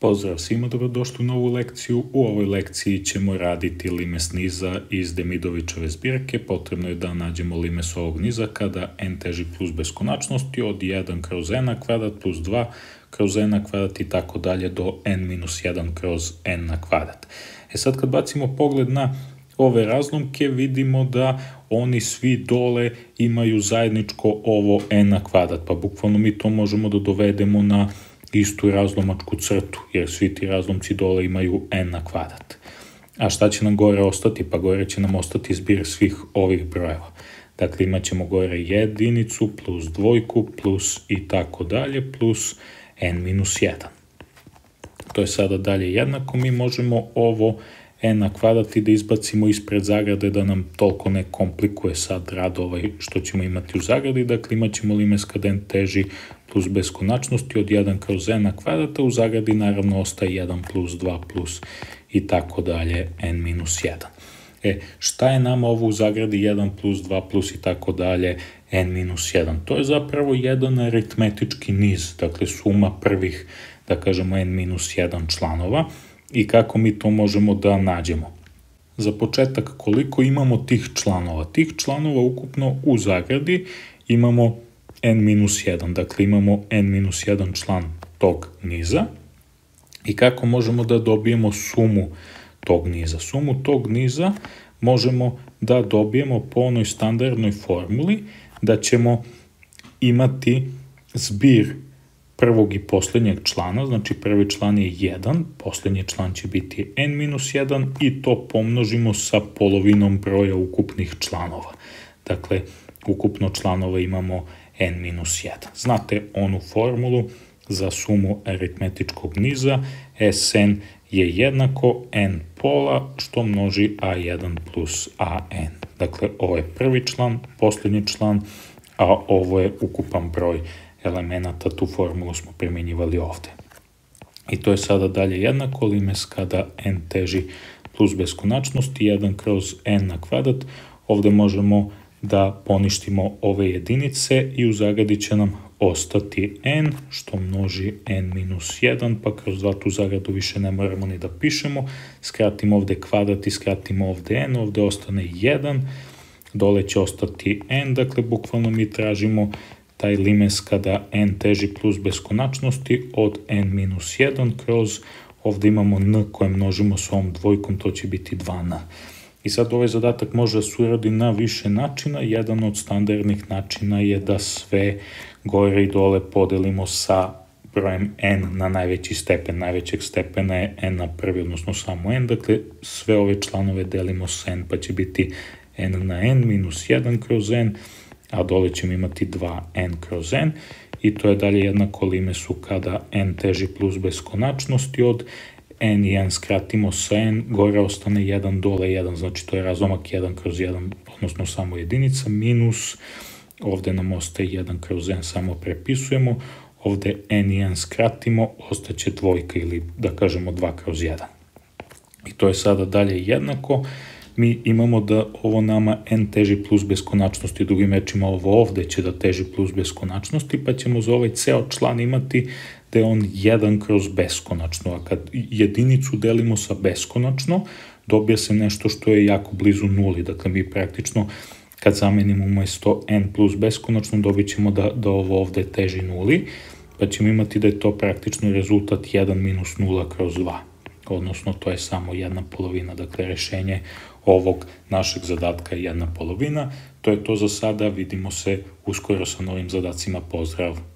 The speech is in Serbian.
Pozdrav svima, dobrodošli u novu lekciju. U ovoj lekciji ćemo raditi limes niza iz Demidovićove zbirke. Potrebno je da nađemo limes ovog niza kada n teži plus beskonačnosti od 1 kroz n na kvadrat plus 2 kroz n na kvadrat i tako dalje do n minus 1 kroz n na kvadrat. E sad kad bacimo pogled na ove razlomke vidimo da oni svi dole imaju zajedničko ovo n na kvadrat, pa bukvalno mi to možemo da dovedemo na istu razlomačku crtu, jer svi ti razlomci dole imaju n na kvadrat. A šta će nam gore ostati? Pa gore će nam ostati zbir svih ovih brojeva. Dakle, imat ćemo gore jedinicu plus dvojku plus i tako dalje plus n minus 1. To je sada dalje jednako. Mi možemo ovo e na kvadrat i da izbacimo ispred zagrade da nam toliko ne komplikuje sad rad ovaj što ćemo imati u zagradi, dakle imat ćemo limes kad n teži plus beskonačnosti od 1 kroz n na kvadrata, u zagradi naravno ostaje 1 plus 2 plus i tako dalje n minus 1. E, šta je nama ovo u zagradi 1 plus 2 plus i tako dalje n minus 1? To je zapravo jedan aritmetički niz, dakle suma prvih, da kažemo, n minus 1 članova, i kako mi to možemo da nađemo. Za početak, koliko imamo tih članova? Tih članova ukupno u zagradi imamo n-1, dakle imamo n-1 član tog niza i kako možemo da dobijemo sumu tog niza. Sumu tog niza možemo da dobijemo po onoj standardnoj formuli da ćemo imati zbir prvog i poslednjeg člana, znači prvi član je 1, poslednji član će biti n-1 i to pomnožimo sa polovinom broja ukupnih članova. Dakle, ukupno članova imamo n-1. Znate onu formulu za sumu aritmetičkog niza, Sn je jednako n pola što množi a1 plus an. Dakle, ovo je prvi član, poslednji član, a ovo je ukupan broj članova elemenata, tu formulu smo primjenjivali ovde. I to je sada dalje jednako limes kada n teži plus beskonačnosti, 1 kroz n na kvadrat, ovde možemo da poništimo ove jedinice i u zagradi će nam ostati n, što množi n minus 1, pa kroz 2 tu zagradu više ne moramo ni da pišemo, skratimo ovde kvadrat i skratimo ovde n, ovde ostane 1, dole će ostati n, dakle bukvalno mi tražimo taj limes kada n teži plus beskonačnosti od n minus 1 kroz ovde imamo n koje množimo s ovom dvojkom, to će biti 2n. I sad ovaj zadatak može da se uradi na više načina, jedan od standardnih načina je da sve gore i dole podelimo sa brojem n na najveći stepen, najvećeg stepena je n na prvi, odnosno samo n, dakle sve ove članove delimo sa n, pa će biti n na n minus 1 kroz n, a dole ćemo imati 2n kroz n i to je dalje jednako lime su kada n teži plus beskonačnosti od n i n skratimo sa n, gore ostane 1, dole 1, znači to je razlomak 1 kroz 1, odnosno samo jedinica, minus, ovde nam ostaje 1 kroz n, samo prepisujemo, ovde n i n skratimo, ostaće dvojka ili da kažemo 2 kroz 1. I to je sada dalje jednako, mi imamo da ovo nama n teži plus beskonačnosti, drugim rečima ovo ovde će da teži plus beskonačnosti, pa ćemo za ovaj ceo član imati da je on 1 kroz beskonačno, a kad jedinicu delimo sa beskonačno, dobija se nešto što je jako blizu nuli, dakle mi praktično kad zamenimo umesto n plus beskonačno, dobit ćemo da, da ovo ovde teži nuli, pa ćemo imati da je to praktično rezultat 1 minus 0 kroz 2, odnosno to je samo jedna polovina, dakle rešenje ovog našeg zadatka je jedna polovina. To je to za sada, vidimo se uskoro sa novim zadacima, pozdrav!